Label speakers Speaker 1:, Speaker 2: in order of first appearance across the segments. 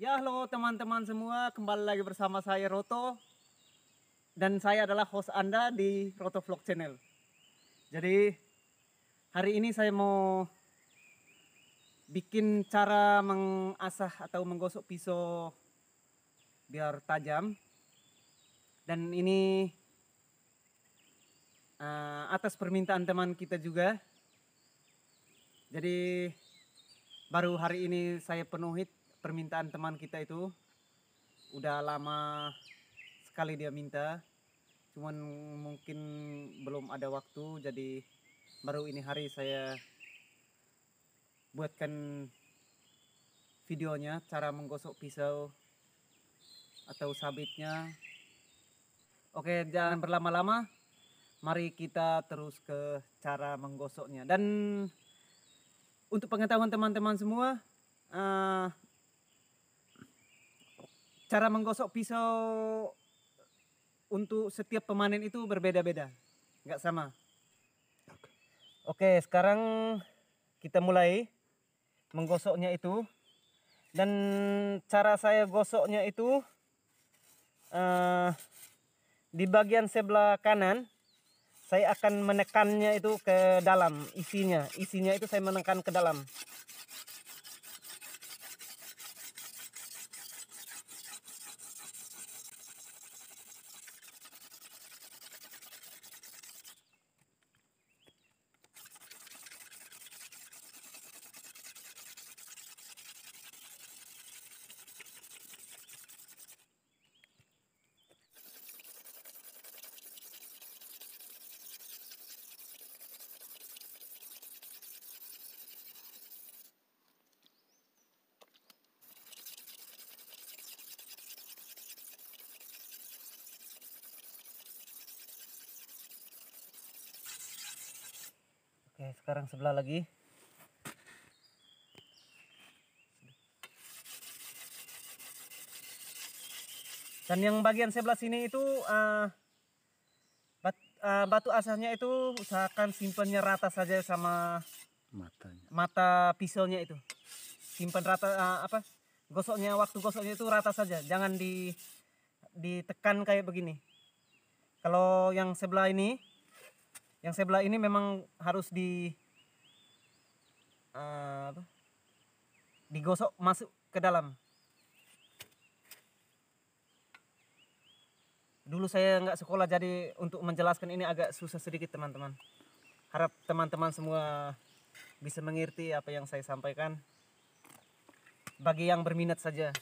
Speaker 1: Ya halo teman-teman semua, kembali lagi bersama saya Roto dan saya adalah host Anda di Roto Vlog Channel. Jadi hari ini saya mau bikin cara mengasah atau menggosok pisau biar tajam. Dan ini uh, atas permintaan teman kita juga. Jadi baru hari ini saya penuhi permintaan teman kita itu udah lama sekali dia minta cuman mungkin belum ada waktu jadi baru ini hari saya buatkan videonya cara menggosok pisau atau sabitnya oke jangan berlama-lama mari kita terus ke cara menggosoknya dan untuk pengetahuan teman-teman semua uh, cara menggosok pisau untuk setiap pemanen itu berbeda-beda, nggak sama. Oke, sekarang kita mulai menggosoknya itu. Dan cara saya gosoknya itu uh, di bagian sebelah kanan saya akan menekannya itu ke dalam isinya. Isinya itu saya menekan ke dalam. Oke, sekarang sebelah lagi. Dan yang bagian sebelah sini itu uh, bat, uh, batu asahnya itu usahakan simpannya rata saja sama matanya. Mata pisaunya itu. Simpan rata uh, apa? Gosoknya waktu gosoknya itu rata saja, jangan di ditekan kayak begini. Kalau yang sebelah ini yang sebelah ini memang harus di uh, apa? digosok masuk ke dalam dulu saya nggak sekolah jadi untuk menjelaskan ini agak susah sedikit teman-teman harap teman-teman semua bisa mengerti apa yang saya sampaikan bagi yang berminat saja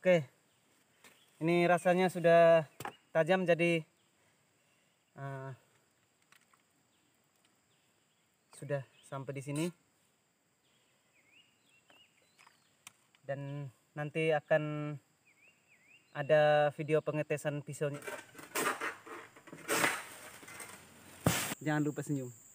Speaker 1: Oke. Ini rasanya sudah tajam jadi uh, sudah sampai di sini. Dan nanti akan ada video pengetesan pisaunya. Jangan lupa senyum.